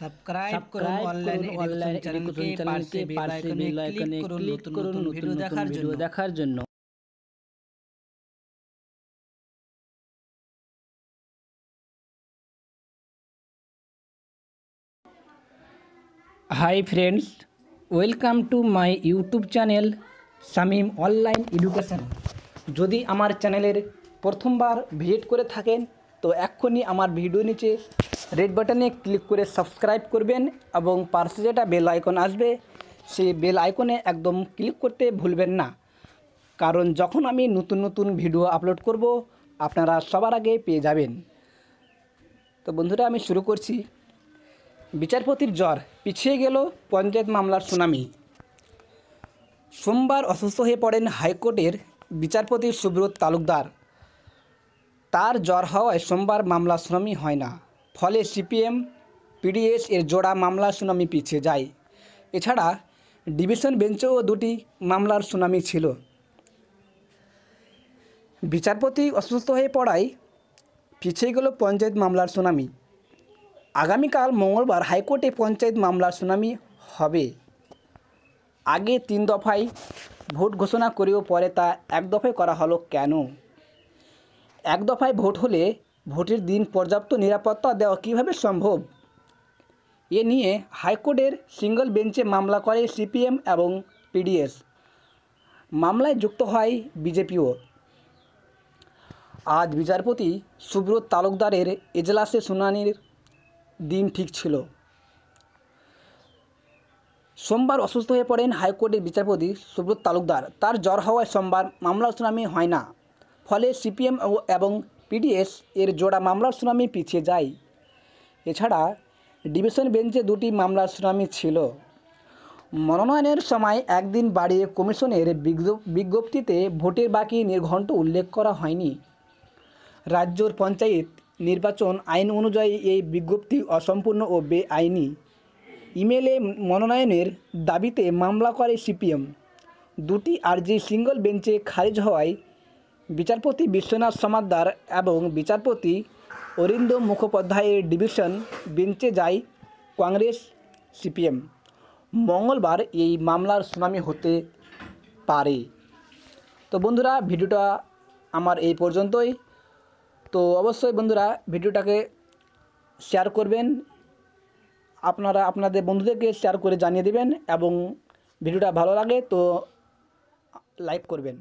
subscribe করুন online online চ্যানেলকে পাশে বেল আইকনে ক্লিক করুন নতুন ভিডিও দেখার জন্য দেখার জন্য hi friends welcome to my YouTube channel Samim online education যদি আমার চ্যানেলের প্রথমবার ভিজিট করে থাকেন তো এক্ষুনি আমার ভিডিও নিচে রেড বাটনে ক্লিক করে সাবস্ক্রাইব করবেন এবং পার্শ্বে যেটা বেল আইকন আসবে সেই বেল আইকনে একদম ক্লিক করতে ভুলবেন না কারণ যখন আমি নতুন নতুন ভিডিও আপলোড করব আপনারা সবার আগে পেয়ে যাবেন তো বন্ধুরা আমি শুরু করছি বিচারপতির জ্বর পিছিয়ে গেল পঞ্চায়েত মামলার সুনামি সোমবার অসুস্থ হয়ে পড়েন হাইকোর্টের বিচারপতি সুব্রত তালুকদার তার জ্বর হওয়ায় সোমবার মামলা শুনানি হয় না ফলে সিপিএম পিডিএস এর জোড়া মামলা শুনানি পিছিয়ে যায় এছাড়া ডিভিশন বেঞ্চেও দুটি মামলার শুনানি ছিল বিচারপতি অসুস্থ হয়ে পড়ায় পিছিয়ে গেল পঞ্চায়েত মামলার শুনানি আগামীকাল মঙ্গলবার হাইকোর্টে পঞ্চায়েত মামলার শুনানি হবে আগে তিন দফায় ভোট ঘোষণা করেও পরে তা এক দফায় করা হলো কেন এক দফায় ভোট হলে ভোটের দিন পর্যাপ্ত নিরাপত্তা দেওয়া কীভাবে সম্ভব এ নিয়ে হাইকোর্টের সিঙ্গল বেঞ্চে মামলা করে সিপিএম এবং পিডিএস মামলায় যুক্ত হয় বিজেপিও আজ বিচারপতি সুব্রত তালুকদারের এজলাসে শুনানির দিন ঠিক ছিল সোমবার অসুস্থ হয়ে পড়েন হাইকোর্টের বিচারপতি সুব্রত তালুকদার তার জ্বর হওয়ায় সোমবার মামলা শুনানি হয় না ফলে সিপিএম এবং পিডিএস এর জোড়া মামলার শুনানি পিছিয়ে যায় এছাড়া ডিভিশন বেঞ্চে দুটি মামলার শুনানি ছিল মনোনয়নের সময় একদিন বাড়িয়ে কমিশনের বিজ্ঞপ্তিতে ভোটের বাকি নির্ঘণ্ট উল্লেখ করা হয়নি রাজ্যর পঞ্চায়েত নির্বাচন আইন অনুযায়ী এই বিজ্ঞপ্তি অসম্পূর্ণ ও বেআইনি ইমেলে মনোনয়নের দাবিতে মামলা করে সিপিএম দুটি আর্জি সিঙ্গল বেঞ্চে খারিজ হওয়ায় বিচারপতি বিশ্বনাথ সমাদ্দার এবং বিচারপতি অরিন্দ মুখোপাধ্যায়ের ডিভিশন বেঞ্চে যায় কংগ্রেস সিপিএম মঙ্গলবার এই মামলার শুনানি হতে পারে তো বন্ধুরা ভিডিওটা আমার এই পর্যন্তই তো অবশ্যই বন্ধুরা ভিডিওটাকে শেয়ার করবেন আপনারা আপনাদের বন্ধুদেরকে শেয়ার করে জানিয়ে দেবেন এবং ভিডিওটা ভালো লাগে তো লাইক করবেন